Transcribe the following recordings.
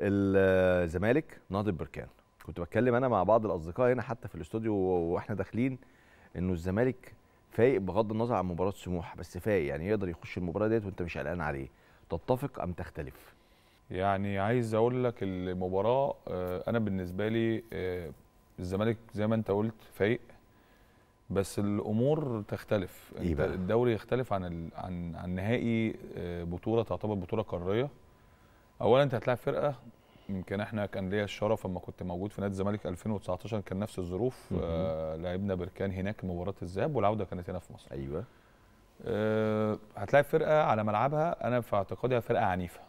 الزمالك نهضة بركان كنت بتكلم انا مع بعض الاصدقاء هنا حتى في الاستوديو واحنا داخلين انه الزمالك فايق بغض النظر عن مباراه سموح بس فايق يعني يقدر يخش المباراه ديت وانت مش قلقان عليه تتفق ام تختلف يعني عايز اقول لك المباراه آه، انا بالنسبه لي آه، الزمالك زي ما انت قلت فايق بس الامور تختلف إيه بقى؟ الدوري يختلف عن عن عن نهائي آه، بطوله تعتبر بطوله قاريه اولا انت هتلاعب فرقه يمكن احنا كان ليا الشرف لما كنت موجود في نادي الزمالك 2019 كان نفس الظروف آه لعبنا بركان هناك مباراه الذهاب والعوده كانت هنا في مصر ايوه آه هتلاعب فرقه على ملعبها انا في اعتقادي فرقه عنيفه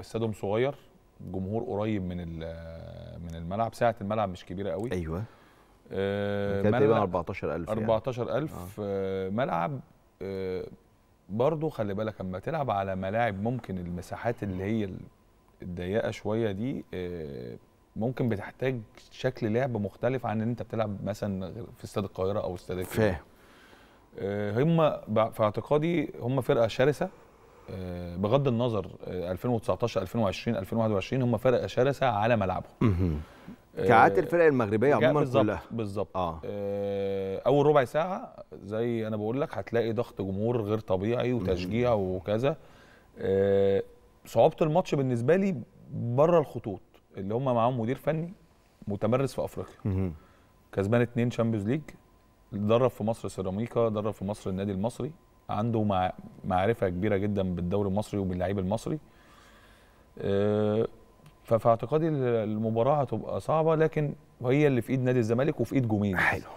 استادهم صغير جمهور قريب من آه، من الملعب ساعه الملعب مش كبيره قوي ايوه آه تقريبا 14000 14000 يعني. آه. آه ملعب آه برضه خلي بالك اما تلعب على ملاعب ممكن المساحات اللي هي الضيقه شويه دي آه، ممكن بتحتاج شكل لعب مختلف عن ان انت بتلعب مثلا في استاد القاهره او استاد فاهم آه، هم في اعتقادي هم فرقه شرسه آه، بغض النظر 2019 2020 2021 هم فرقه شرسه على ملعبهم كعادة آه، الفرق المغربية عموما كلها بالظبط آه. آه. أول ربع ساعة زي أنا بقول لك هتلاقي ضغط جمهور غير طبيعي وتشجيع وكذا آه صعوبة الماتش بالنسبة لي بره الخطوط اللي هم معاهم مدير فني متمرس في أفريقيا كسبان اتنين شامبيونز ليج درب في مصر سيراميكا درب في مصر النادي المصري عنده معرفة كبيرة جدا بالدوري المصري وباللعيب المصري آه ففي اعتقادي المباراه هتبقى صعبه لكن وهي اللي في ايد نادي الزمالك وفي ايد جوميز حلو